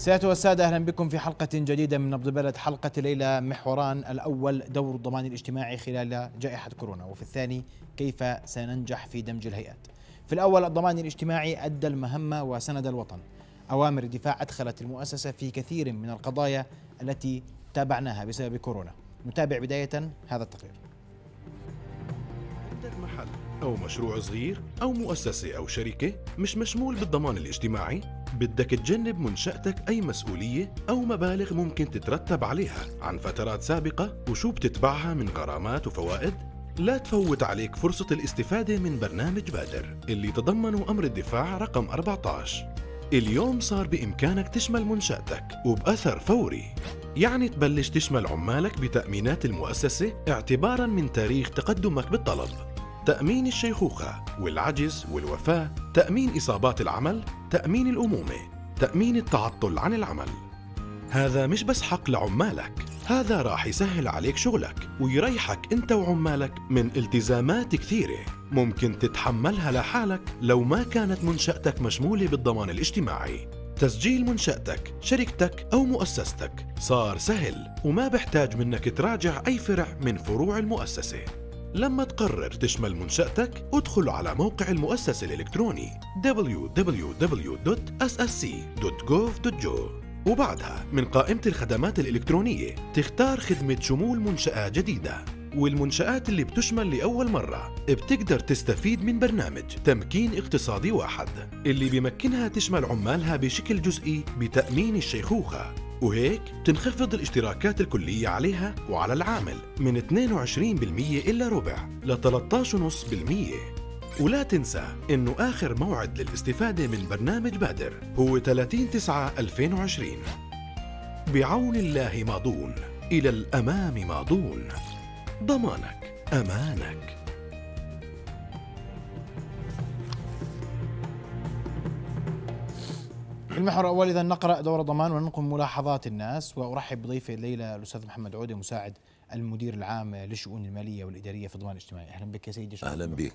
سيادة والسادة أهلا بكم في حلقة جديدة من نبض بلد حلقة الليلة محوران الأول دور الضمان الاجتماعي خلال جائحة كورونا وفي الثاني كيف سننجح في دمج الهيئات في الأول الضمان الاجتماعي أدى المهمة وسند الوطن أوامر الدفاع أدخلت المؤسسة في كثير من القضايا التي تابعناها بسبب كورونا نتابع بداية هذا التقرير محل أو مشروع صغير أو مؤسسة أو شركة مش مشمول بالضمان الاجتماعي بدك تجنب منشأتك أي مسؤولية أو مبالغ ممكن تترتب عليها عن فترات سابقة وشو بتتبعها من غرامات وفوائد لا تفوت عليك فرصة الاستفادة من برنامج بادر اللي تضمنه أمر الدفاع رقم 14 اليوم صار بإمكانك تشمل منشأتك وبأثر فوري يعني تبلش تشمل عمالك بتأمينات المؤسسة اعتباراً من تاريخ تقدمك بالطلب تأمين الشيخوخة والعجز والوفاة تأمين إصابات العمل تأمين الأمومة تأمين التعطل عن العمل هذا مش بس حق لعمالك هذا راح يسهل عليك شغلك ويريحك انت وعمالك من التزامات كثيرة ممكن تتحملها لحالك لو ما كانت منشأتك مشمولة بالضمان الاجتماعي تسجيل منشأتك، شركتك أو مؤسستك صار سهل وما بحتاج منك تراجع أي فرع من فروع المؤسسة لما تقرر تشمل منشأتك ادخل على موقع المؤسسة الإلكتروني www.ssc.gov.jo وبعدها من قائمة الخدمات الإلكترونية تختار خدمة شمول منشأة جديدة والمنشآت اللي بتشمل لأول مرة بتقدر تستفيد من برنامج تمكين اقتصادي واحد اللي بيمكنها تشمل عمالها بشكل جزئي بتأمين الشيخوخة وهيك تنخفض الاشتراكات الكلية عليها وعلى العامل من 22% إلا ربع ل 13.5% ولا تنسى أنه آخر موعد للاستفادة من برنامج بادر هو 30/9/2020 بعون الله ماضون إلى الأمام ماضون ضمانك أمانك المحور الأول إذا نقرأ دور ضمان وننقل ملاحظات الناس وأرحب بضيفي الليلة الأستاذ محمد عودة مساعد المدير العام للشؤون المالية والإدارية في الضمان الاجتماعي أهلا بك يا سيدي أهلا بك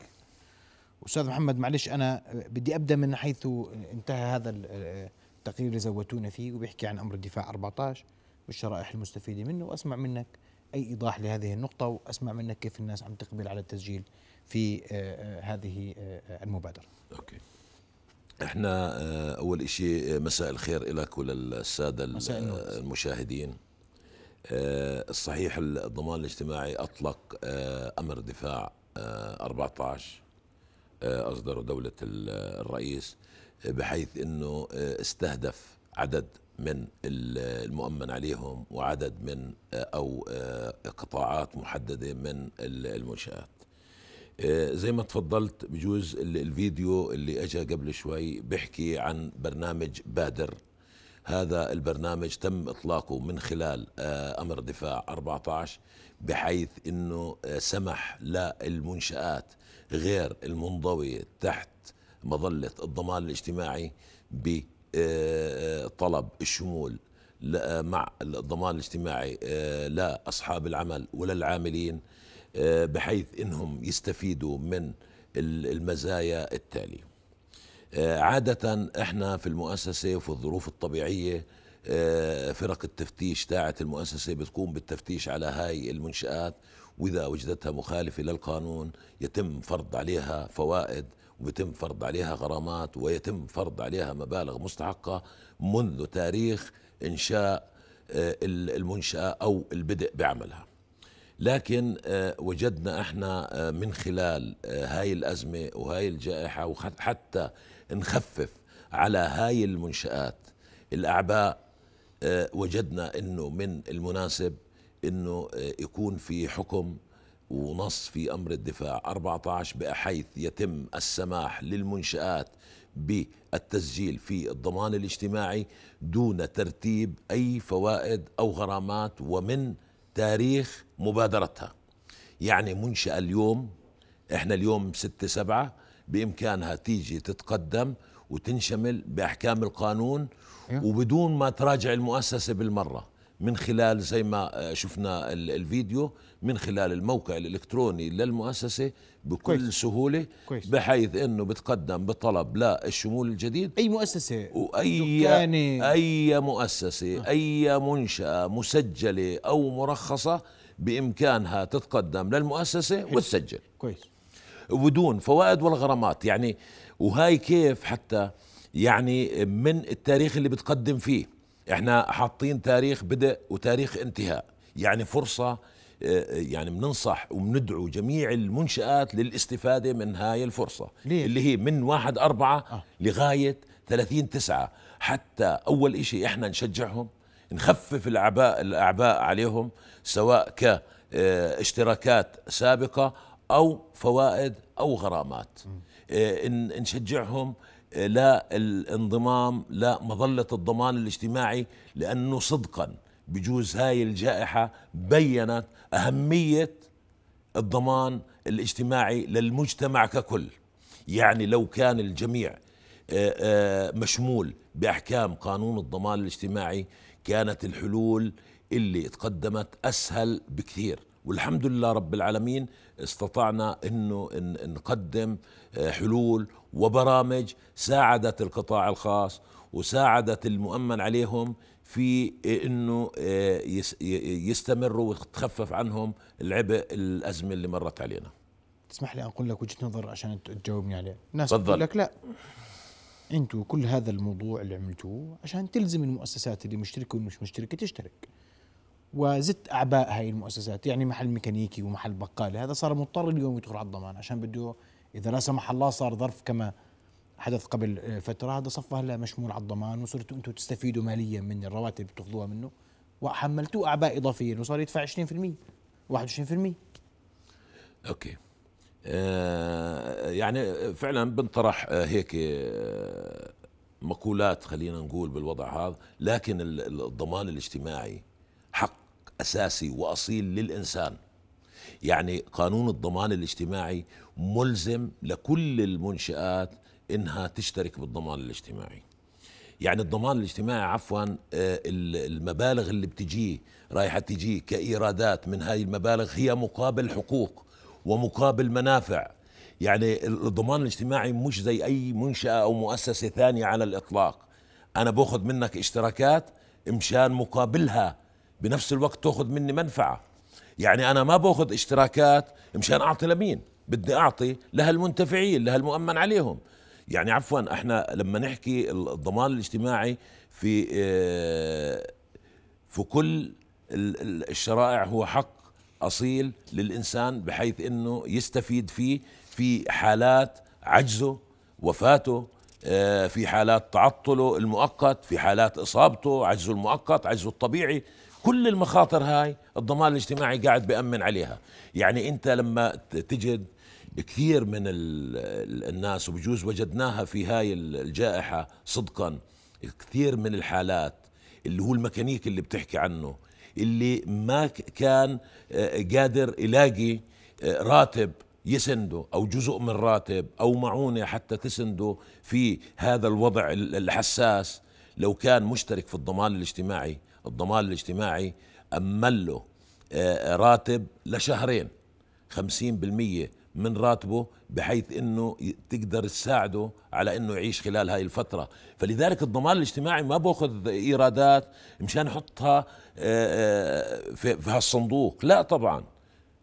أستاذ محمد معلش أنا بدي أبدأ من حيث انتهى هذا التقرير اللي زودتونا فيه وبيحكي عن أمر الدفاع 14 والشرائح المستفيدة منه وأسمع منك أي إيضاح لهذه النقطة وأسمع منك كيف الناس عم تقبل على التسجيل في آه، آه، هذه آه، المبادرة أوكي. احنا آه، اول شيء آه، مساء الخير لك وللساده آه، المشاهدين الصحيح الضمان الاجتماعي اطلق امر دفاع 14 اصدره دوله الرئيس بحيث انه استهدف عدد من المؤمن عليهم وعدد من او قطاعات محدده من المنشات آه، زي ما تفضلت بجوز الفيديو اللي اجى قبل شوي بيحكي عن برنامج بادر هذا البرنامج تم اطلاقه من خلال آه، امر دفاع 14 بحيث انه آه، سمح للمنشات غير المنضويه تحت مظله الضمان الاجتماعي بطلب الشمول مع الضمان الاجتماعي لاصحاب العمل وللعاملين العاملين آه، بحيث انهم يستفيدوا من المزايا التاليه آه، عادة احنا في المؤسسة وفي الظروف الطبيعية آه، فرق التفتيش تاعت المؤسسة بتقوم بالتفتيش على هاي المنشآت وإذا وجدتها مخالفة للقانون يتم فرض عليها فوائد ويتم فرض عليها غرامات ويتم فرض عليها مبالغ مستحقة منذ تاريخ إنشاء المنشأة أو البدء بعملها لكن آه، وجدنا احنا آه، من خلال آه، هاي الازمه وهاي الجائحه وحتى نخفف على هاي المنشات الاعباء وجدنا انه من المناسب انه يكون في حكم ونص في امر الدفاع 14 بحيث يتم السماح للمنشات بالتسجيل في الضمان الاجتماعي دون ترتيب اي فوائد او غرامات ومن تاريخ مبادرتها يعني منشأة اليوم احنا اليوم ستة سبعة بإمكانها تيجي تتقدم وتنشمل بأحكام القانون وبدون ما تراجع المؤسسة بالمرة من خلال زي ما آه، شفنا الفيديو من خلال الموقع الإلكتروني للمؤسسة بكل كويس. سهوله كويس. بحيث انه بتقدم بطلب للشمول الجديد اي مؤسسه واي دكاني. اي مؤسسه آه. اي منشاه مسجله او مرخصه بامكانها تتقدم للمؤسسه حلو. وتسجل كويس بدون فوائد ولا غرامات يعني وهاي كيف حتى يعني من التاريخ اللي بتقدم فيه احنا حاطين تاريخ بدء وتاريخ انتهاء يعني فرصه آه، آه، يعني بننصح وبندعو جميع المنشآت للاستفادة من هاي الفرصة ليه؟ اللي هي من واحد أربعة آه. لغاية 30 تسعة حتى أول إشي إحنا نشجعهم نخفف الأعباء, الأعباء عليهم سواء كاشتراكات آه، سابقة أو فوائد أو غرامات نشجعهم لا الانضمام لا مظلة الضمان الاجتماعي لأنه صدقاً بجوز هاي الجائحة بيّنت أهمية الضمان الاجتماعي للمجتمع ككل يعني لو كان الجميع آه، آه، مشمول بأحكام قانون الضمان الاجتماعي كانت الحلول اللي تقدمت أسهل بكثير والحمد لله رب العالمين استطعنا انه نقدم آه، حلول وبرامج ساعدت القطاع الخاص وساعدت المؤمن عليهم في انه آه، يستمروا وتخفف عنهم العبء الازمه اللي مرت علينا تسمح لي اقول لك وجهه نظر عشان تجاوبني عليها الناس بتقول لك لا انتوا كل هذا الموضوع اللي عملتوه عشان تلزم المؤسسات اللي مشتركه ومش مشتركه تشترك وزدت اعباء هاي المؤسسات يعني محل ميكانيكي ومحل بقاله هذا صار مضطر اليوم يدخل على الضمان عشان بده اذا لا سمح الله صار ظرف كما حدث قبل فتره هذا صفى هلا مشمول على الضمان وصرتوا انتم تستفيدوا ماليا من الرواتب اللي بتاخذوها منه وحملتوه اعباء اضافيه وصار يدفع 20% 21% اوكي آه يعني فعلا بنطرح آه، هيك آه، مقولات خلينا نقول بالوضع هذا لكن الضمان الاجتماعي حق اساسي واصيل للانسان يعني قانون الضمان الاجتماعي ملزم لكل المنشآت انها تشترك بالضمان الاجتماعي يعني الضمان الاجتماعي عفوا آه، المبالغ اللي بتجي رايحه تجي كايرادات من هاي المبالغ هي مقابل حقوق ومقابل منافع يعني الضمان الاجتماعي مش زي اي منشاه او مؤسسه ثانيه على الاطلاق انا باخذ منك اشتراكات مشان مقابلها بنفس الوقت تاخذ مني منفعه يعني انا ما باخذ اشتراكات مشان اعطي لمين بدي اعطي لها المنتفعين لها المؤمن عليهم يعني عفوا احنا لما نحكي الضمان الاجتماعي في آه، في كل الشرائع هو حق اصيل للانسان بحيث انه يستفيد فيه في حالات عجزه وفاته آه، في حالات تعطله المؤقت في حالات اصابته عجزه المؤقت عجزه الطبيعي كل المخاطر هاي الضمان الاجتماعي قاعد بأمن عليها يعني انت لما تجد كثير من الناس وبجوز وجدناها في هاي الجائحة صدقا كثير من الحالات اللي هو الميكانيك اللي بتحكي عنه اللي ما كان آه، قادر يلاقي آه، راتب يسنده أو جزء من راتب أو معونة حتى تسنده في هذا الوضع الحساس لو كان مشترك في الضمان الاجتماعي الضمان الاجتماعي أمله آه، راتب لشهرين خمسين بالمية من راتبه بحيث انه تقدر تساعده على انه يعيش خلال هاي الفتره فلذلك الضمان الاجتماعي ما باخذ ايرادات مشان احطها آه، آه، في هالصندوق لا طبعا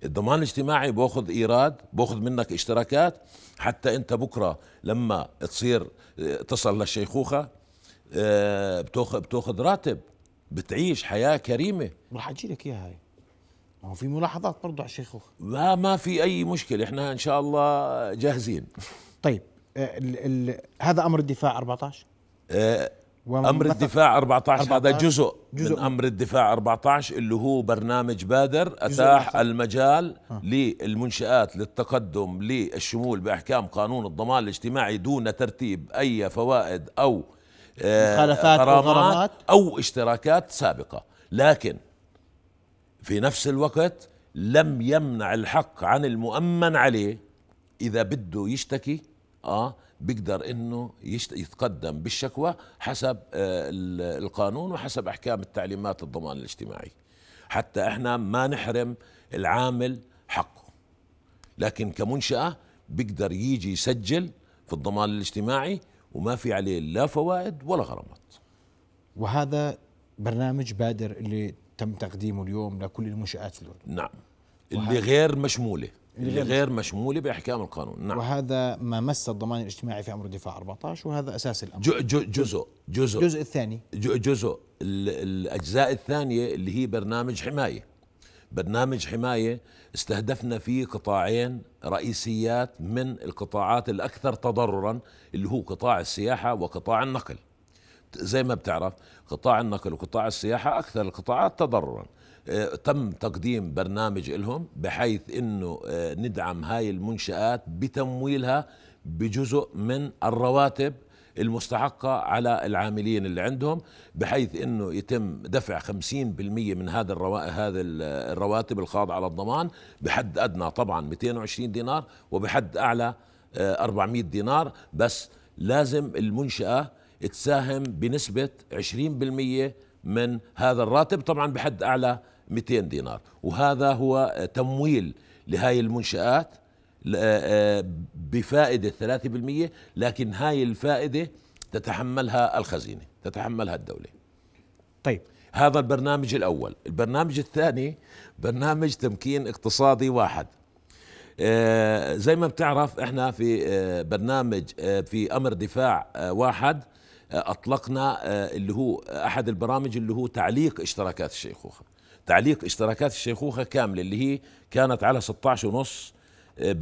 الضمان الاجتماعي باخذ ايراد باخذ منك اشتراكات حتى انت بكره لما تصير آه، تصل للشيخوخه بتاخذ بتاخذ راتب بتعيش حياه كريمه رح اجي لك اياها هاي ما هو في ملاحظات برضه على الشيخوخه لا ما في اي مشكله احنا ان شاء الله جاهزين طيب الـ آه، الـ هذا امر الدفاع 14 آه، امر الدفاع 14, هذا جزء, جزء من امر الدفاع 14 اللي هو برنامج بادر اتاح المجال آه. للمنشات للتقدم للشمول باحكام قانون الضمان الاجتماعي دون ترتيب اي فوائد او مخالفات أو غرامات او اشتراكات سابقه لكن في نفس الوقت لم يمنع الحق عن المؤمن عليه اذا بده يشتكي اه بيقدر انه يتقدم بالشكوى حسب آه القانون وحسب احكام التعليمات الضمان الاجتماعي حتى احنا ما نحرم العامل حقه لكن كمنشاه بيقدر يجي يسجل في الضمان الاجتماعي وما في عليه لا فوائد ولا غرامات وهذا برنامج بادر اللي تم تقديمه اليوم لكل المنشآت في الأردن نعم اللي غير مشمولة اللي غير مشمولة بإحكام القانون نعم وهذا ما مس الضمان الاجتماعي في أمر الدفاع 14 وهذا أساس الأمر جزء جزء جزء جزء الجزء الثاني جزء الأجزاء الثانية اللي هي برنامج حماية برنامج حماية استهدفنا فيه قطاعين رئيسيات من القطاعات الأكثر تضررا اللي هو قطاع السياحة وقطاع النقل زي ما بتعرف قطاع النقل وقطاع السياحة أكثر القطاعات تضررا آه، تم تقديم برنامج لهم بحيث أنه آه، ندعم هاي المنشآت بتمويلها بجزء من الرواتب المستحقة على العاملين اللي عندهم بحيث انه يتم دفع 50% من هذا هذه هذا الرواتب الخاضعة للضمان بحد ادنى طبعا 220 دينار وبحد اعلى 400 آه، دينار بس لازم المنشأة تساهم بنسبة 20% من هذا الراتب طبعا بحد أعلى 200 دينار وهذا هو تمويل لهاي المنشآت آه، آه، بفائدة 3% لكن هاي الفائدة تتحملها الخزينة تتحملها الدولة طيب هذا البرنامج الأول البرنامج الثاني برنامج تمكين اقتصادي واحد آه، زي ما بتعرف احنا في برنامج في أمر دفاع واحد اطلقنا آه، اللي هو احد البرامج اللي هو تعليق اشتراكات الشيخوخه تعليق اشتراكات الشيخوخه كامله اللي هي كانت على 16.5% آه،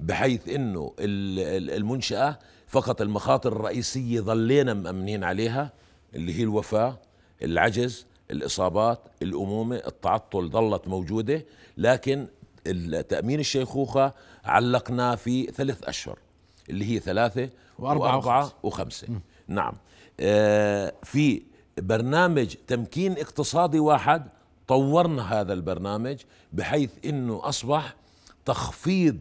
بحيث انه المنشاه فقط المخاطر الرئيسيه ظلينا مامنين عليها اللي هي الوفاه العجز الاصابات الامومه التعطل ظلت موجوده لكن تامين الشيخوخه علقناه في ثلاث اشهر اللي هي ثلاثه واربعه, وأربعة وخمسه, وخمسة. نعم آه، في برنامج تمكين اقتصادي واحد طورنا هذا البرنامج بحيث انه اصبح تخفيض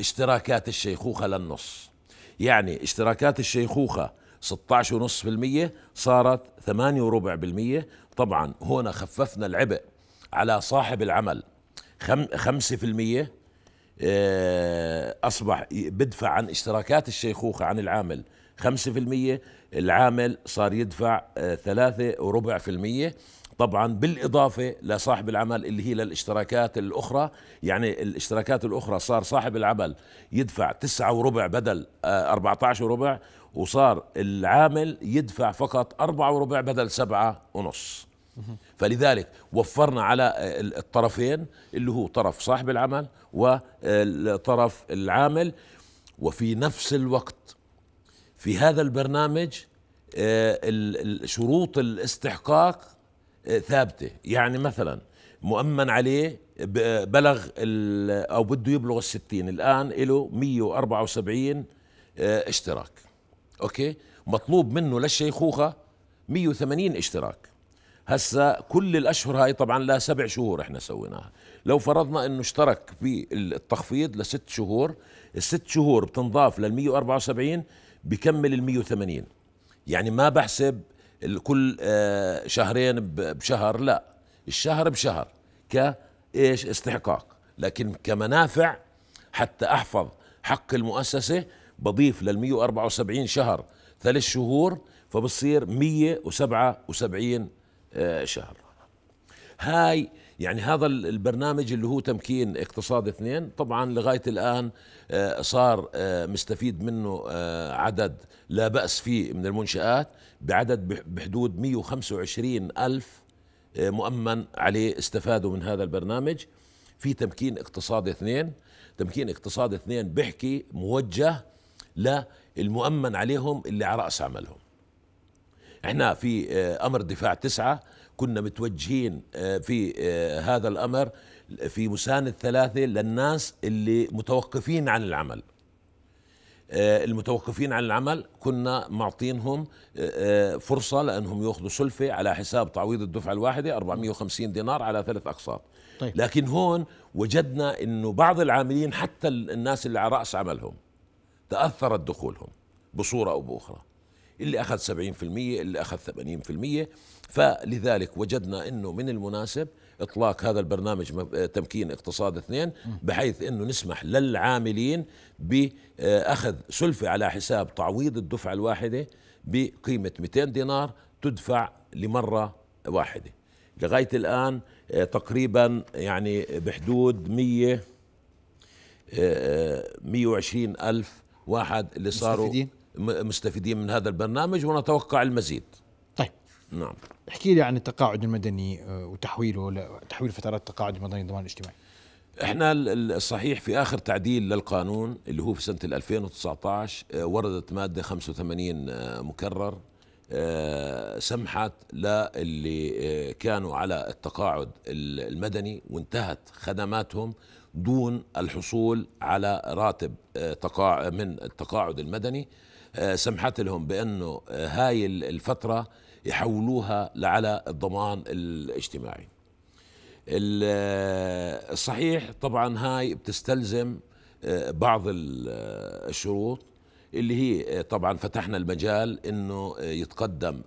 اشتراكات الشيخوخه للنص يعني اشتراكات الشيخوخه 16.5% صارت 8.4% طبعا هنا خففنا العبء على صاحب العمل 5% آه، اصبح بدفع عن اشتراكات الشيخوخه عن العامل 5% العامل صار يدفع 3.4% آه، طبعا بالإضافة لصاحب العمل اللي هي للاشتراكات الأخرى يعني الاشتراكات الأخرى صار صاحب العمل يدفع تسعة وربع بدل آه، أربعة عشر وربع وصار العامل يدفع فقط أربعة وربع بدل سبعة ونص فلذلك وفرنا على الطرفين اللي هو طرف صاحب العمل والطرف العامل وفي نفس الوقت في هذا البرنامج آه، شروط الاستحقاق آه، ثابته يعني مثلا مؤمن عليه بلغ او بده يبلغ الستين الان له 174 آه، اشتراك اوكي مطلوب منه للشيخوخه 180 اشتراك هسا كل الاشهر هاي طبعا لها سبع شهور احنا سويناها لو فرضنا انه اشترك في التخفيض لست شهور الست شهور بتنضاف لل 174 بكمل ال 180 يعني ما بحسب كل آه، شهرين بشهر لا الشهر بشهر ك ايش استحقاق لكن كمنافع حتى احفظ حق المؤسسه بضيف لل 174 شهر ثلاث شهور فبصير 177 آه، شهر هاي يعني هذا البرنامج اللي هو تمكين اقتصاد اثنين طبعا لغاية الآن آه، صار آه، مستفيد منه عدد لا بأس فيه من المنشآت بعدد بحدود 125 ألف مؤمن عليه استفادوا من هذا البرنامج في تمكين اقتصاد اثنين تمكين اقتصاد اثنين بحكي موجه للمؤمن عليهم اللي على رأس عملهم احنا في آه، امر دفاع تسعة كنا متوجهين آه، في آه، هذا الامر في مساند ثلاثة للناس اللي متوقفين عن العمل المتوقفين عن العمل كنا معطينهم فرصة لأنهم يأخذوا سلفة على حساب تعويض الدفعة الواحدة 450 دينار على ثلاث أقساط طيب. لكن هون وجدنا أنه بعض العاملين حتى الناس اللي على رأس عملهم تأثرت دخولهم بصورة أو بأخرى اللي أخذ 70% اللي أخذ 80% فلذلك وجدنا أنه من المناسب إطلاق هذا البرنامج تمكين اقتصاد اثنين بحيث أنه نسمح للعاملين بأخذ سلفة على حساب تعويض الدفعة الواحدة بقيمة 200 دينار تدفع لمرة واحدة لغاية الآن آه، تقريبا يعني بحدود 100 120 آه، آه، ألف واحد اللي صاروا مستفيدين مستفيدين من هذا البرنامج ونتوقع المزيد طيب نعم احكي لي عن التقاعد المدني آه، وتحويله تحويل فترات التقاعد المدني للضمان الاجتماعي احنا الصحيح في اخر تعديل للقانون اللي هو في سنه 2019 آه، وردت ماده 85 آه، مكرر سمحت للي كانوا على التقاعد المدني وانتهت خدماتهم دون الحصول على راتب من التقاعد المدني آه، سمحت لهم بأنه آه، هاي الفترة يحولوها على الضمان الاجتماعي الصحيح آه، طبعا هاي بتستلزم بعض الشروط اللي هي طبعا فتحنا المجال انه يتقدم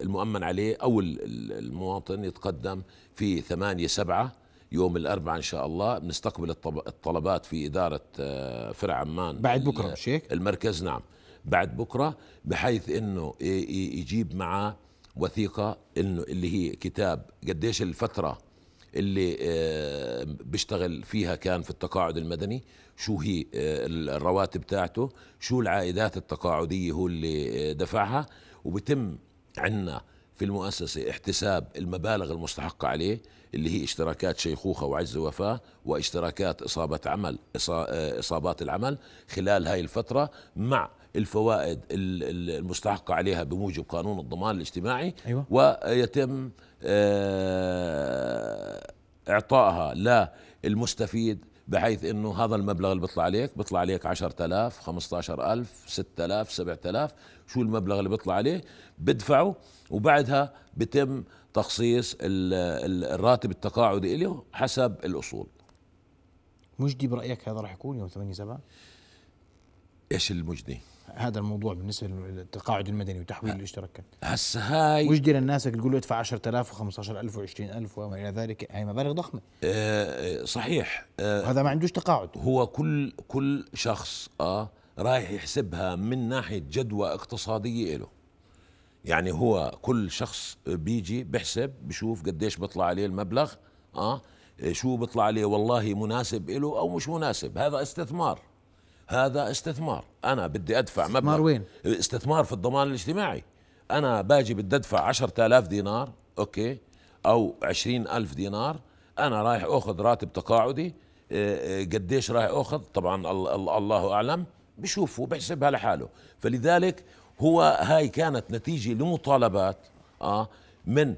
المؤمن عليه او المواطن يتقدم في ثمانية سبعة يوم الاربعاء ان شاء الله بنستقبل الطلبات في اداره آه، فرع عمان بعد بكره مش هيك؟ المركز نعم بعد بكره بحيث انه يجيب معه وثيقه انه اللي هي كتاب قديش الفتره اللي آه، بيشتغل فيها كان في التقاعد المدني شو هي آه، الرواتب تاعته شو العائدات التقاعديه هو اللي دفعها وبتم عندنا في المؤسسة احتساب المبالغ المستحقة عليه اللي هي اشتراكات شيخوخة وعجز وفاة واشتراكات إصابة عمل آه، إصابات العمل خلال هاي الفترة مع الفوائد المستحقة عليها بموجب قانون الضمان الاجتماعي أيوة. ويتم آه، إعطائها للمستفيد بحيث انه هذا المبلغ اللي بيطلع عليك بيطلع عليك 10000 15000 6000 7000 شو المبلغ اللي بيطلع عليه بدفعه وبعدها بتم تخصيص الراتب التقاعدي له حسب الأصول مجدي برأيك هذا راح يكون يوم 8 7 ايش المجدي؟ هذا الموضوع بالنسبه للتقاعد المدني وتحويل الاشتراكات هسه هاي مجدي للناس تقول له ادفع 10000 و15000 و20000 وما الى ذلك هاي مبالغ ضخمه آه،, آه صحيح آه هذا ما عندوش تقاعد هو كل كل شخص اه رايح يحسبها من ناحية جدوى اقتصادية له يعني هو كل شخص بيجي بحسب بشوف قديش بيطلع عليه المبلغ اه شو بيطلع عليه والله مناسب له او مش مناسب هذا استثمار هذا استثمار انا بدي ادفع استثمار مبلغ وين استثمار في الضمان الاجتماعي انا باجي بدي ادفع 10000 دينار اوكي او 20000 دينار انا رايح اخذ راتب تقاعدي آه، آه، قديش رايح اخذ طبعا الله اعلم بشوفه بحسبها لحاله فلذلك هو هاي كانت نتيجه لمطالبات اه من شو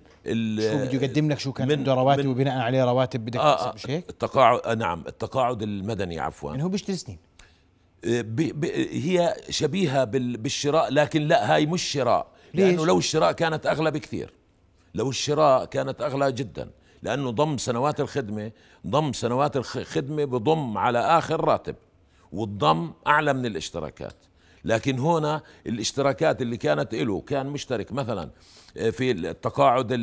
بده يقدم لك شو كان عنده رواتب وبناء عليه رواتب بدك آه, آه، مش هيك؟ التقاعد آه، نعم التقاعد المدني عفوا يعني هو بيشتري سنين آه، بي بي هي شبيهه بالشراء لكن لا هاي مش شراء لانه لو الشراء كانت اغلى بكثير لو الشراء كانت اغلى جدا لانه ضم سنوات الخدمه ضم سنوات الخدمه بضم على اخر راتب والضم أعلى من الاشتراكات لكن هنا الاشتراكات اللي كانت له كان مشترك مثلا آه، في التقاعد آه،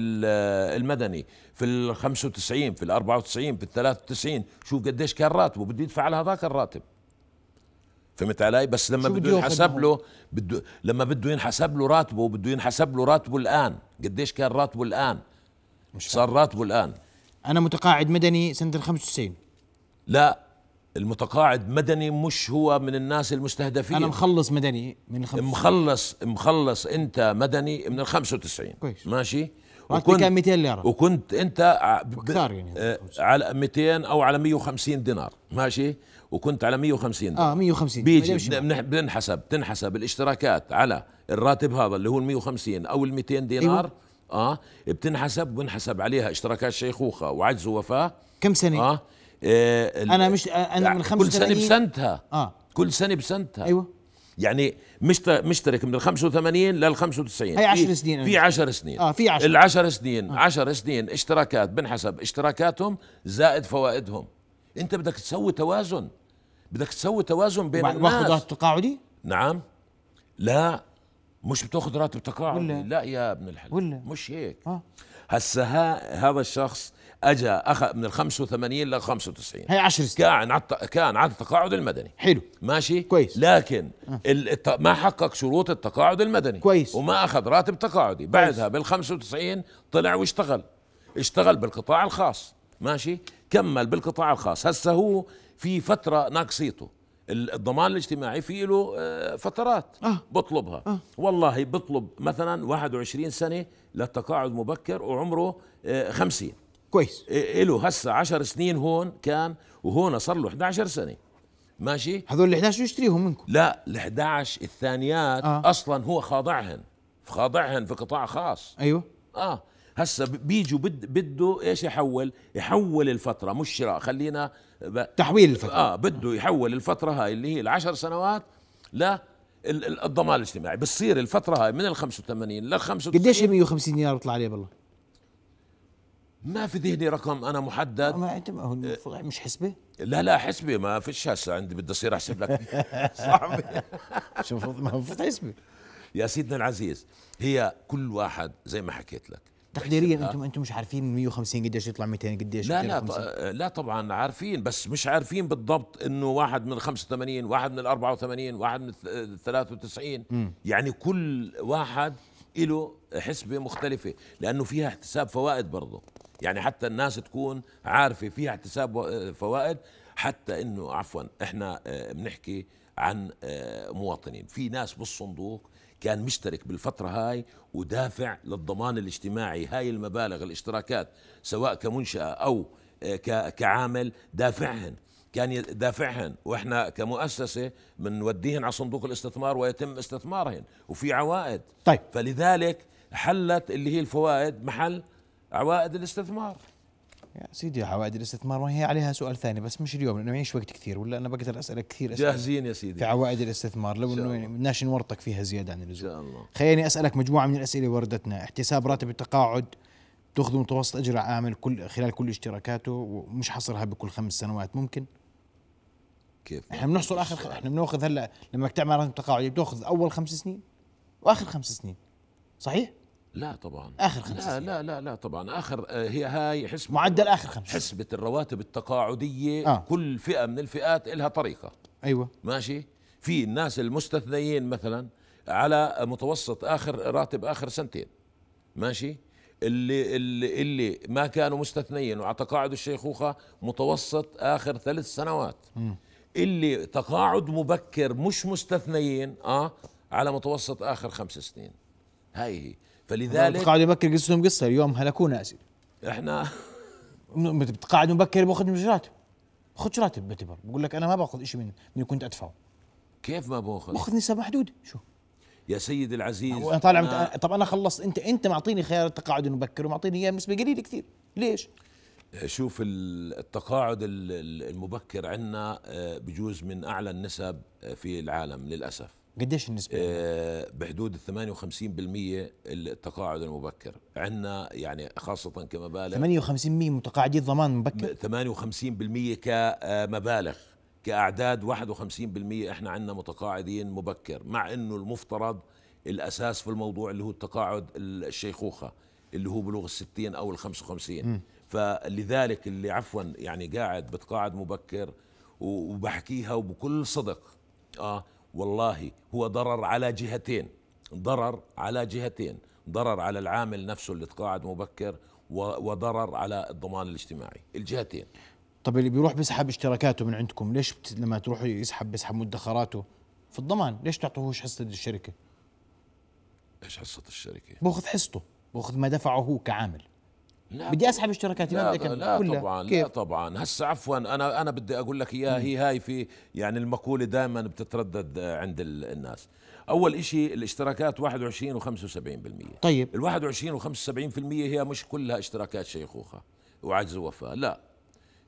المدني في ال 95 في ال 94 في ال 93 شو قديش كان راتبه بده يدفع على هذاك الراتب فهمت علي بس لما بده ينحسب له بده لما بده ينحسب له راتبه بده ينحسب له راتبه الان قديش كان راتبه الان مش صار راتبه الان انا متقاعد مدني سنه ال 95 لا المتقاعد مدني مش هو من الناس المستهدفين انا مخلص مدني من الخمسة. مخلص مخلص انت مدني من ال 95 كويس ماشي وكنت كان 200 ليره وكنت انت اكثر يعني على 200 او على 150 دينار ماشي وكنت على 150 دينار اه 150 بيجي بنحسب تنحسب الاشتراكات على الراتب هذا اللي هو ال 150 او ال 200 أيوه. دينار أيوة. اه بتنحسب بنحسب عليها اشتراكات شيخوخه وعجز ووفاه كم سنه؟ اه آه، انا مش انا من يعني خمسة كل سنه بسنتها اه كل سنه بسنتها ايوه يعني مشترك من ال 85 لل 95 هي 10 سنين في 10 سنين اه في 10 ال 10 سنين 10 آه. سنين اشتراكات بنحسب اشتراكاتهم زائد فوائدهم انت بدك تسوي توازن بدك تسوي توازن بين الناس باخذ راتب تقاعدي؟ نعم لا مش بتاخذ راتب تقاعدي لا يا ابن الحلال ولا مش هيك آه. هسه هذا الشخص اجى اخذ من ال 85 لل 95 هي 10 سنين كان على كان على التقاعد المدني حلو ماشي كويس لكن أه. الت... ما حقق شروط التقاعد المدني كويس وما اخذ راتب تقاعدي بعدها بال 95 طلع واشتغل اشتغل بالقطاع الخاص ماشي كمل بالقطاع الخاص هسه هو في فتره ناقصيته الضمان الاجتماعي في له آه، فترات آه. بطلبها آه. والله بطلب مثلا 21 سنه للتقاعد مبكر وعمره 50 آه، كويس له هسه 10 سنين هون كان وهون صار له 11 سنه ماشي هذول ال 11 يشتريهم منكم لا ال 11 الثانيات آه. اصلا هو خاضعهن خاضعهن في قطاع خاص ايوه اه هسه بيجوا بد بده ايش يحول؟ يحول الفتره مش شراء خلينا ب... تحويل الفتره اه بده يحول الفتره هاي اللي هي ال10 سنوات لا الضمان الاجتماعي بتصير الفتره هاي من ال 85 لل 95 قديش 150 دينار بيطلع عليه بالله؟ ما في ذهني رقم انا محدد ما انت ما هو مش حسبه لا لا حسبه ما فيش هسه عندي بدي اصير احسب لك صاحبي شو ما المفروض حسبه يا سيدنا العزيز هي كل واحد زي ما حكيت لك تقديريا انتم انتم مش عارفين 150 قديش يطلع 200 قديش لا لا لا طبعا عارفين بس مش عارفين بالضبط انه واحد من 85 واحد من 84 واحد من 93 يعني كل واحد له حسبة مختلفة لأنه فيها احتساب فوائد برضه يعني حتى الناس تكون عارفة فيها احتساب فوائد حتى انه عفوا احنا آه، بنحكي عن آه، مواطنين في ناس بالصندوق كان مشترك بالفترة هاي ودافع للضمان الاجتماعي هاي المبالغ الاشتراكات سواء كمنشأة أو آه، كعامل دافعهن كان يدافعهن واحنا كمؤسسه بنوديهن على صندوق الاستثمار ويتم استثمارهن وفي عوائد طيب فلذلك حلت اللي هي الفوائد محل عوائد الاستثمار يا سيدي عوائد الاستثمار وهي عليها سؤال ثاني بس مش اليوم لانه معيش وقت كثير ولا انا بقدر اسالك كثير أسئلة جاهزين يا سيدي في عوائد الاستثمار لو انه بدناش نورطك فيها زياده عن اللزوم ان شاء الله خليني اسالك مجموعه من الاسئله وردتنا احتساب راتب التقاعد تاخذ متوسط اجر عامل كل خلال كل اشتراكاته ومش حصرها بكل خمس سنوات ممكن كيف احنا بنحصل اخر خ... احنا بناخذ هلا لما بتعمل راتب تقاعدي يعني بتاخذ اول خمس سنين واخر خمس سنين صحيح؟ لا طبعا اخر خمس لا سنين. لا لا لا طبعا اخر آه، هي هاي حسبة معدل اخر خمس حسبة الرواتب التقاعدية آه. كل فئة من الفئات لها طريقة ايوه ماشي في الناس المستثنيين مثلا على متوسط اخر راتب اخر سنتين ماشي اللي اللي اللي ما كانوا مستثنيين وعلى تقاعد الشيخوخه متوسط اخر ثلاث سنوات م. اللي تقاعد مبكر مش مستثنيين اه على متوسط اخر خمس سنين هاي هي فلذلك تقاعد مبكر قصتهم قصه اليوم هلكونا اسير احنا بتقاعد مبكر باخذ مش راتب باخذ راتب بعتبر بقول لك انا ما باخذ شيء من من كنت ادفعه كيف ما باخذ؟ باخذ نسب محدوده شو يا سيدي العزيز انا طالع أنا... طب انا خلصت انت انت معطيني خيار التقاعد المبكر ومعطيني اياه بنسبه قليله كثير ليش؟ شوف التقاعد المبكر عندنا آه، بجوز من اعلى النسب آه، في العالم للاسف قديش النسبه آه، بحدود ال 58% التقاعد المبكر عندنا يعني خاصه كمبالغ 58% متقاعدين ضمان مبكر 58% كمبالغ كاعداد 51% احنا عندنا متقاعدين مبكر مع انه المفترض الاساس في الموضوع اللي هو التقاعد الشيخوخه اللي هو بلوغ الستين او 55 وخمسين فلذلك اللي عفوا يعني قاعد بتقاعد مبكر وبحكيها وبكل صدق اه والله هو ضرر على جهتين ضرر على جهتين ضرر على العامل نفسه اللي تقاعد مبكر وضرر على الضمان الاجتماعي الجهتين طب اللي بيروح بيسحب اشتراكاته من عندكم ليش بت... لما تروح يسحب بيسحب مدخراته في الضمان ليش تعطوهوش حصه الشركه ايش حصه الشركه باخذ حصته باخذ ما دفعه هو كعامل لا بدي اسحب اشتراكاتي ما بدك لا كلها. طبعا كيف؟ لا طبعا هسه عفوا انا انا بدي اقول لك اياها هي هاي في يعني المقوله دائما بتتردد عند الناس اول شيء الاشتراكات 21 و75% طيب ال 21 و75% هي مش كلها اشتراكات شيخوخه وعجز ووفاه لا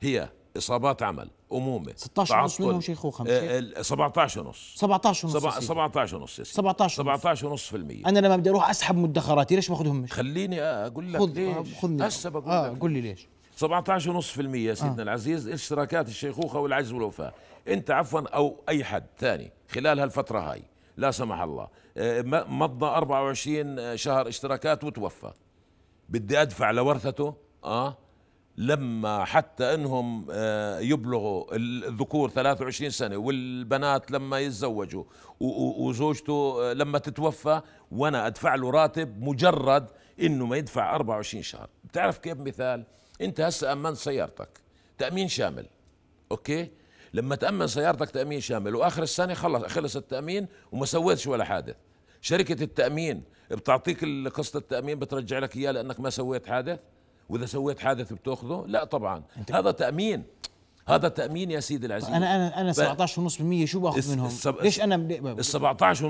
هي اصابات عمل امومه 16 ونص منهم شيخوخه آه، 17 ونص 17 ونص 17 ونص 17 17 ونص في المية انا لما بدي اروح اسحب مدخراتي ليش باخذهم مش خليني اقول لك خذ ليش آه، خذني هسه بقول آه لك قول لي ليش 17 ونص في المية آه. سيدنا آه. العزيز اشتراكات الشيخوخه والعجز والوفاه انت عفوا او اي حد ثاني خلال هالفتره هاي لا سمح الله مضى 24 شهر اشتراكات وتوفى بدي ادفع لورثته اه لما حتى انهم آه، يبلغوا الذكور 23 سنه والبنات لما يتزوجوا وزوجته آه، لما تتوفى وانا ادفع له راتب مجرد انه ما يدفع 24 شهر بتعرف كيف مثال انت هسه امنت سيارتك تامين شامل اوكي لما تامن سيارتك تامين شامل واخر السنه خلص خلص التامين وما سويتش ولا حادث شركه التامين بتعطيك قسط التامين بترجع لك اياه لانك ما سويت حادث واذا سويت حادث بتاخذه لا طبعا هذا تامين هذا تامين يا سيدي العزيز انا انا انا 17.5% شو باخذ منهم؟ السب... ليش انا ال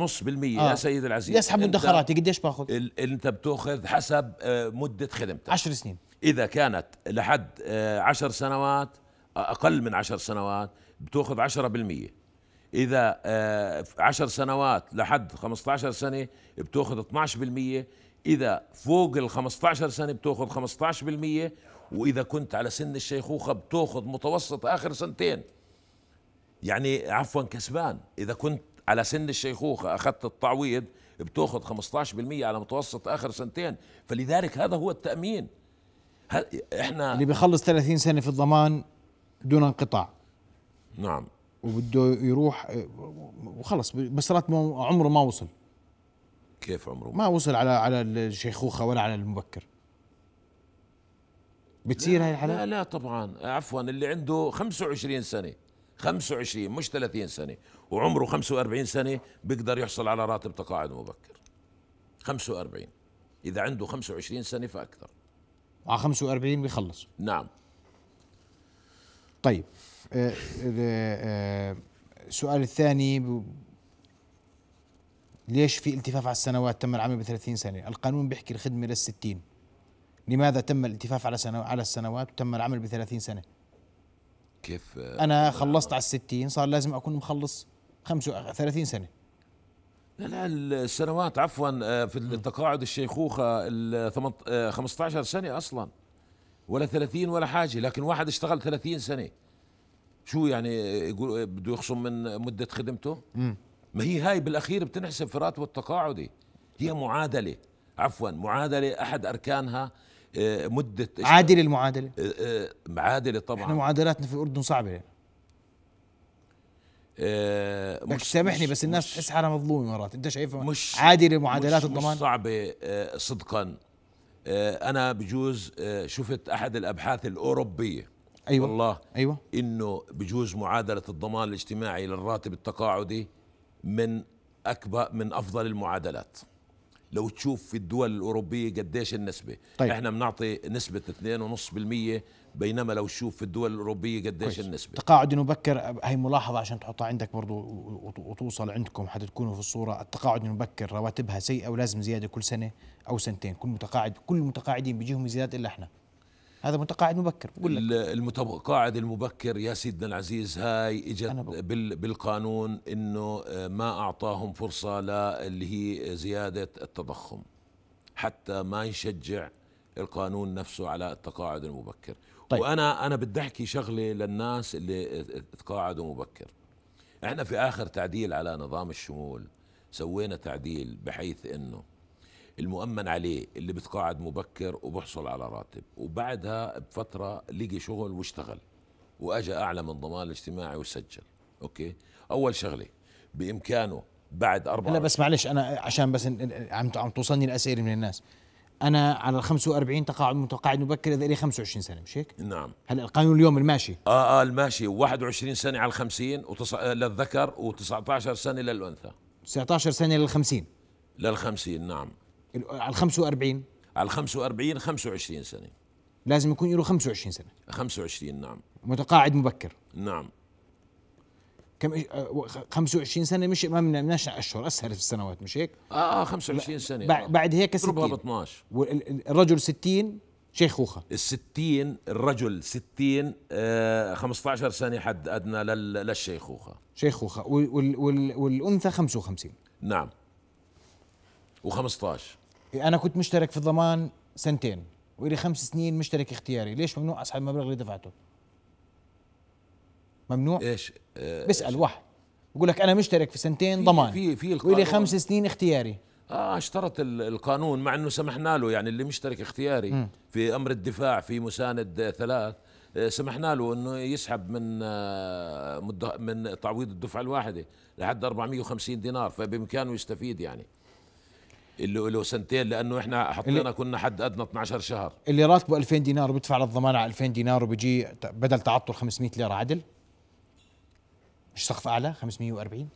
17.5% يا آه. سيدي العزيز يسحب مدخراتي قديش باخذ؟ ال... انت بتاخذ حسب آه، مده خدمتك 10 سنين اذا كانت لحد 10 آه، سنوات اقل من 10 سنوات بتاخذ 10% اذا 10 سنوات لحد 15 سنه بتاخذ 12% اذا فوق ال 15 سنه بتاخذ 15% واذا كنت على سن الشيخوخه بتاخذ متوسط اخر سنتين يعني عفوا كسبان اذا كنت على سن الشيخوخه اخذت التعويض بتاخذ 15% على متوسط اخر سنتين فلذلك هذا هو التامين احنا اللي بيخلص 30 سنه في الضمان دون انقطاع نعم وبده يروح وخلص بس راتبه عمره ما وصل كيف عمره ما وصل على على الشيخوخه ولا على المبكر بتصير هاي الحالات؟ لا لا طبعا عفوا اللي عنده 25 سنه 25 مش 30 سنه وعمره 45 سنه بيقدر يحصل على راتب تقاعد مبكر 45 اذا عنده 25 سنه فاكثر آه، على 45 بيخلص نعم طيب السؤال آه، آه، الثاني ليش في التفاف على السنوات تم العمل ب 30 سنه القانون بيحكي الخدمه لل 60 لماذا تم الالتفاف على سنو... على السنوات وتم العمل ب 30 سنه كيف انا خلصت على ال 60 صار لازم اكون مخلص 35 سنه لا لا السنوات عفوا آه، في التقاعد الشيخوخه ال 15 آه، سنه اصلا ولا 30 ولا حاجه لكن واحد اشتغل 30 سنه شو يعني بده يخصم من مده خدمته؟ امم ما هي هاي بالاخير بتنحسب في راتبه التقاعدي هي معادله عفوا معادله احد اركانها آه، مده عادله المعادله آه، آه، معادله طبعا احنا معادلاتنا في الاردن صعبه أه مش سامحني بس الناس تحس حالها مظلومه مرات انت شايفها مش عادله معادلات مش الضمان مش صعبه صدقا انا بجوز شفت احد الابحاث الاوروبيه ايوه والله ايوه انه بجوز معادله الضمان الاجتماعي للراتب التقاعدي من اكبر من افضل المعادلات لو تشوف في الدول الأوروبية قديش النسبة طيب. احنا بنعطي نسبة 2.5% بينما لو تشوف في الدول الأوروبية قديش كويس. النسبة التقاعد المبكر هي ملاحظة عشان تحطها عندك برضو وتوصل عندكم حتى تكونوا في الصورة التقاعد المبكر رواتبها سيئة ولازم زيادة كل سنة أو سنتين كل متقاعد كل المتقاعدين بيجيهم زيادات إلا احنا هذا متقاعد مبكر بقول لك المتقاعد المبكر يا سيدنا العزيز هاي اجت بالقانون انه آه، ما اعطاهم فرصه للي هي زياده التضخم حتى ما يشجع القانون نفسه على التقاعد المبكر طيب. وانا انا بدي احكي شغله للناس اللي تقاعدوا مبكر احنا في اخر تعديل على نظام الشمول سوينا تعديل بحيث انه المؤمن عليه اللي بتقاعد مبكر وبحصل على راتب وبعدها بفترة لقي شغل واشتغل وأجا أعلى من ضمان الاجتماعي وسجل أوكي أول شغلة بإمكانه بعد أربعة لا بس معلش أنا عشان بس عم عم توصلني الأسئلة من الناس أنا على ال 45 تقاعد متقاعد مبكر إذا لي 25 سنة مش هيك؟ نعم هلا القانون اليوم الماشي آه آه الماشي 21 سنة على ال 50 وتص... للذكر و19 سنة للأنثى 19 سنة لل 50 لل 50 نعم على ال 45 على ال 45 25 سنه لازم يكون له 25 سنه 25 نعم متقاعد مبكر نعم كم 25 آه، سنه مش ما بدناش اشهر اسهل في السنوات مش هيك؟ اه اه 25 سنه بعد, آه. بعد هيك 60 ضربها ب 12 والرجل 60 شيخوخه ال 60 الرجل 60 15 آه، سنه حد ادنى للشيخوخه شيخوخه وال وال والانثى 55 نعم و15 انا كنت مشترك في الضمان سنتين والي خمس سنين مشترك اختياري ليش ممنوع اسحب المبلغ اللي دفعته ممنوع ايش اه بسال واحد بقول لك انا مشترك في سنتين ضمان في في والي خمس سنين اختياري اه اشترط القانون مع انه سمحنا له يعني اللي مشترك اختياري م. في امر الدفاع في مساند ثلاث آه، سمحنا له انه يسحب من آه، من تعويض الدفعه الواحده لحد 450 دينار فبامكانه يستفيد يعني اللي له سنتين لانه احنا حطينا كنا حد ادنى 12 شهر اللي راتبه 2000 دينار وبيدفع للضمان على 2000 دينار وبيجي بدل تعطل 500 ليره عدل مش سقف اعلى 540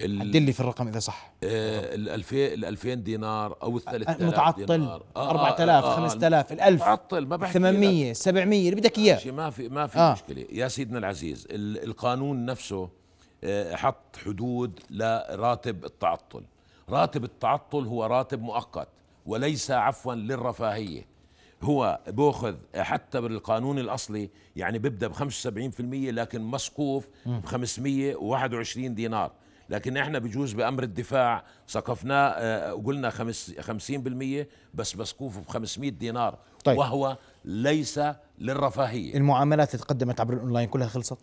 عدل لي في الرقم اذا صح آه، ال 2000 ال 2000 دينار او ال 3000 متعطل 4000 5000 ال 1000 متعطل ما بحكي 800 700 اللي بدك اياه ما في ما في آه. مشكله يا سيدنا العزيز القانون نفسه آه، حط حدود لراتب التعطل راتب التعطل هو راتب مؤقت وليس عفوا للرفاهية هو بأخذ حتى بالقانون الأصلي يعني بيبدأ ب 75% لكن مسقوف ب 521 دينار لكن احنا بجوز بامر الدفاع سقفناه آه، وقلنا 50% بس مسقوف ب 500 دينار طيب. وهو ليس للرفاهيه المعاملات اللي تقدمت عبر الاونلاين كلها خلصت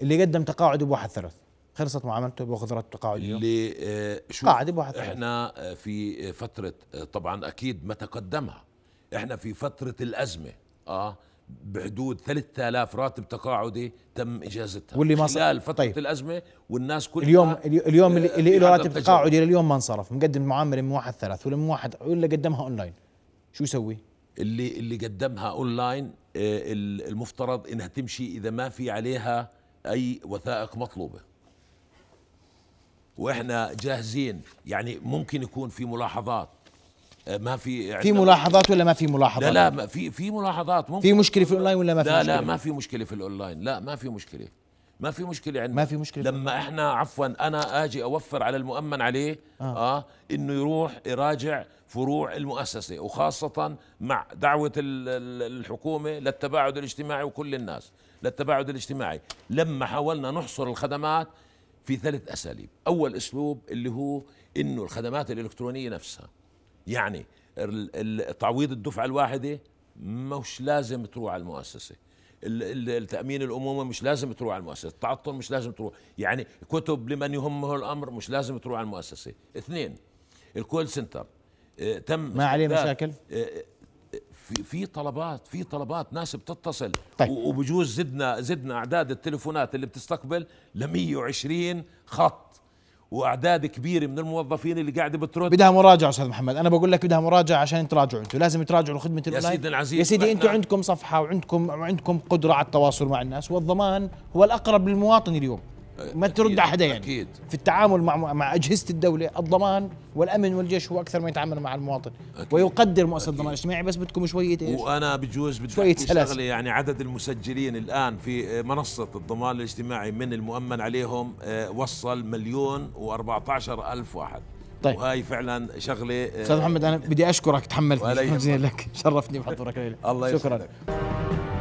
اللي قدم تقاعد بواحد ثلاث خلصت معاملته باخذ راتب تقاعدي اللي آه، شو قاعد بواحد احنا آه، في فتره آه، طبعا اكيد ما تقدمها احنا في فتره الازمه اه بحدود 3000 راتب تقاعدي تم اجازتها واللي ما خلال فتره طيب. الازمه والناس كلها اليوم اليوم اللي له راتب تقاعدي لليوم ما انصرف مقدم معامله من واحد ثلاث ولا من واحد ولا قدمها اونلاين شو يسوي؟ اللي اللي قدمها اونلاين المفترض انها تمشي اذا ما في عليها اي وثائق مطلوبه واحنا جاهزين يعني ممكن يكون في ملاحظات آه، ما في في ملاحظات ولا ما في ملاحظات؟ لا لا في في ملاحظات ممكن في مشكله في الاونلاين ولا ما في لا مشكله؟ لا لا ما في مشكله في الاونلاين لا ما في مشكله ما في مشكله عندنا ما في مشكله لما احنا عفوا انا اجي اوفر على المؤمن عليه اه, آه انه يروح يراجع فروع المؤسسه وخاصه مع دعوه الحكومه للتباعد الاجتماعي وكل الناس للتباعد الاجتماعي لما حاولنا نحصر الخدمات في ثلاث اساليب اول اسلوب اللي هو انه الخدمات الالكترونيه نفسها يعني تعويض الدفعه الواحده مش لازم تروح على المؤسسه التامين الامومه مش لازم تروح على المؤسسه التعطل مش لازم تروح يعني كتب لمن يهمه الامر مش لازم تروح على المؤسسه اثنين الكول سنتر آه، تم ما عليه مشاكل آه، في في طلبات في طلبات ناس بتتصل طيب. وبجوز زدنا زدنا اعداد التليفونات اللي بتستقبل ل 120 خط واعداد كبيره من الموظفين اللي قاعده بترد بدها مراجعه استاذ محمد انا بقول لك بدها مراجعه عشان تراجعوا انتم لازم تراجعوا خدمه الاونلاين يا سيدي العزيز يا سيدي انتم عندكم صفحه وعندكم وعندكم قدره على التواصل مع الناس والضمان هو الاقرب للمواطن اليوم ما ترد على حدا يعني أكيد. في التعامل مع مع اجهزه الدوله الضمان والامن والجيش هو اكثر ما يتعامل مع المواطن أكيد. ويقدر مؤسسه الضمان الاجتماعي بس بدكم شويه ايش وانا بجوز بدي شغله يعني عدد المسجلين الان في منصه الضمان الاجتماعي من المؤمن عليهم آه، وصل مليون و14 الف واحد طيب وهي فعلا شغله آه، استاذ محمد انا بدي اشكرك تحملت لك شرفتني بحضورك الله يسعدك شكرا